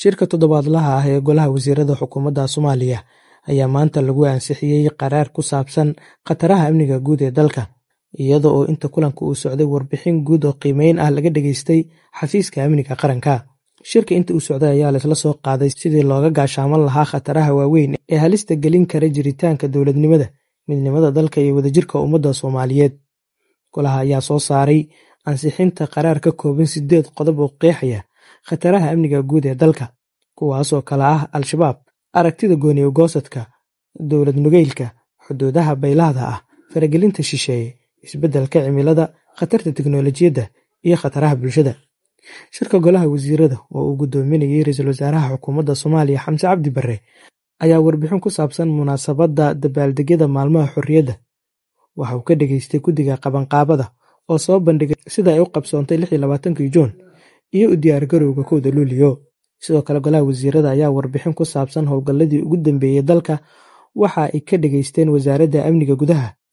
shirka toddobaadlaha ah ee golaha wasiirada xukuumadda soomaaliya ayaa maanta lagu ansixiyey qaraar ku saabsan khataraha amniga guud ee dalka iyada oo inta kulanka uu socday warbixin guud oo qiimeyn ah laga dhegaystay xafiiska amniga qaranka shirka inta uu socday ayaa laysla soo qaaday sidii looga gaashaaman lahaa khataraha waaweyn ee halista gelin kara jiritaanka dowladnimada midnimada dalka iyo wadajirka ummadda soomaaliyeed golaha ayaa soo saaray ansixinta qaraar ka kooban sideed qodob oo qeexaya khataraha amniga guud ee dalka kuwaasoo kale ah al-shabaab aragtida gooniyo goosadka dowlad nugeylka xuduudaha baylaada ah faragelinta shisheeye isbeddelka cimilada khatarta teknolojiyadda iyo khataraha bulshada shirka golaha wasiirada oo uu guddoominayay ra-iisul wasaaraha xukuumadda soomaaliya xamse cabdi barre ayaa warbixin ku saabsan munaasabadda dabaaldegyada maalmaha xorriyadda waxa uu ka dhegaystay guddiga qabanqaabada oo soo bandhigay sida ay u qabsoontay juun iyo u diyaar garowga kooda luuliyo sidoo kale golaha wasiirada ayaa warbixin ku saabsan howlgalladii ugu dambeeyey dalka waxa ay ka dhageysteen wasaaradda amniga gudaha